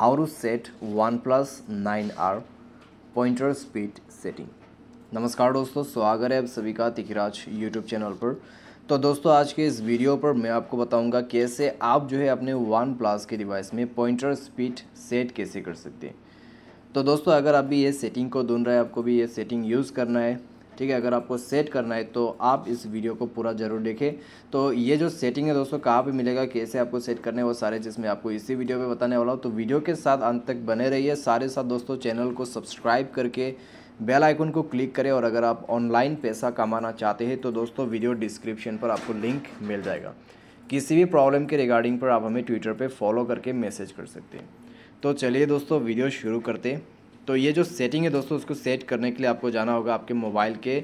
how to set OnePlus 9R pointer speed setting नमस्कार दोस्तों स्वागत है आप सभी का तिखराज यूट्यूब चैनल पर तो दोस्तों आज के इस वीडियो पर मैं आपको बताऊंगा कैसे आप जो है अपने वन प्लस के डिवाइस में पॉइंटर स्पीड सेट कैसे कर सकते हैं तो दोस्तों अगर आप भी ये सेटिंग को ढूंढ रहे हैं आपको भी ये सेटिंग यूज़ करना है ठीक है अगर आपको सेट करना है तो आप इस वीडियो को पूरा ज़रूर देखें तो ये जो सेटिंग है दोस्तों कहाँ पे मिलेगा कैसे आपको सेट करने वो सारे जिसमें आपको इसी वीडियो में बताने वाला हूँ तो वीडियो के साथ अंत तक बने रहिए सारे साथ दोस्तों चैनल को सब्सक्राइब करके बेल आइकन को क्लिक करें और अगर आप ऑनलाइन पैसा कमाना चाहते हैं तो दोस्तों वीडियो डिस्क्रिप्शन पर आपको लिंक मिल जाएगा किसी भी प्रॉब्लम के रिगार्डिंग पर आप हमें ट्विटर पर फॉलो करके मैसेज कर सकते हैं तो चलिए दोस्तों वीडियो शुरू करते हैं तो ये जो सेटिंग है दोस्तों उसको सेट करने के लिए आपको जाना होगा आपके मोबाइल के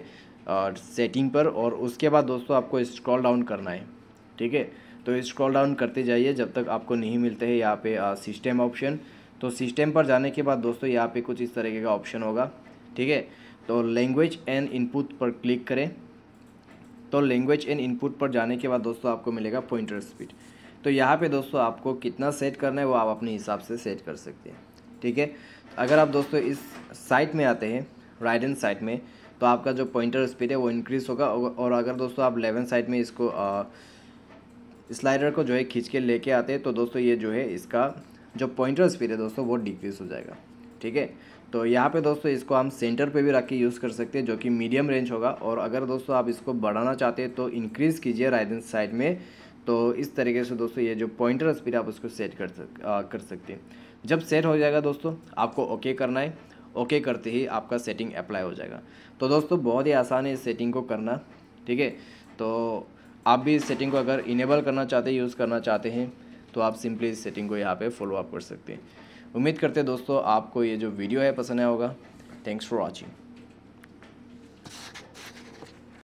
सेटिंग पर और उसके बाद दोस्तों आपको स्क्रॉल डाउन करना है ठीक है तो स्क्रॉल डाउन करते जाइए जब तक आपको नहीं मिलते हैं यहाँ पे सिस्टम ऑप्शन तो सिस्टम पर जाने के बाद दोस्तों यहाँ पे कुछ इस तरीके का ऑप्शन होगा ठीक है तो लैंग्वेज एंड इनपुट पर क्लिक करें तो लैंग्वेज एंड इनपुट पर जाने के बाद दोस्तों आपको मिलेगा पॉइंटर स्पीड तो यहाँ पे दोस्तों आपको कितना सेट करना है वो आप अपने हिसाब से सेट कर सकते हैं ठीक है तो अगर आप दोस्तों इस साइट में आते हैं राइट एंड साइड में तो आपका जो पॉइंटर स्पीड है वो इंक्रीज़ होगा और अगर दोस्तों आप लेवन साइड में इसको स्लाइडर को जो है खींच के लेके आते हैं तो दोस्तों ये जो है इसका जो पॉइंटर स्पीड है दोस्तों वो डिक्रीज़ हो जाएगा ठीक है तो यहाँ पे दोस्तों इसको हम सेंटर पे भी रख के यूज़ कर सकते हैं जो कि मीडियम रेंज होगा और अगर दोस्तों आप इसको बढ़ाना चाहते हैं तो इंक्रीज़ कीजिए राइट हैंड साइड में तो इस तरीके से दोस्तों ये जो पॉइंटर स्पीड आप उसको सेट कर सक आ, कर सकते हैं जब सेट हो जाएगा दोस्तों आपको ओके करना है ओके करते ही आपका सेटिंग अप्लाई हो जाएगा तो दोस्तों बहुत ही आसान है इस सेटिंग को करना ठीक है तो आप भी इस सेटिंग को अगर इनेबल करना चाहते हैं यूज़ करना चाहते हैं तो आप सिंपली इस सेटिंग को यहाँ पे फॉलोअप कर सकते हैं उम्मीद करते हैं दोस्तों आपको ये जो वीडियो है पसंद आया होगा थैंक्स फॉर वॉचिंग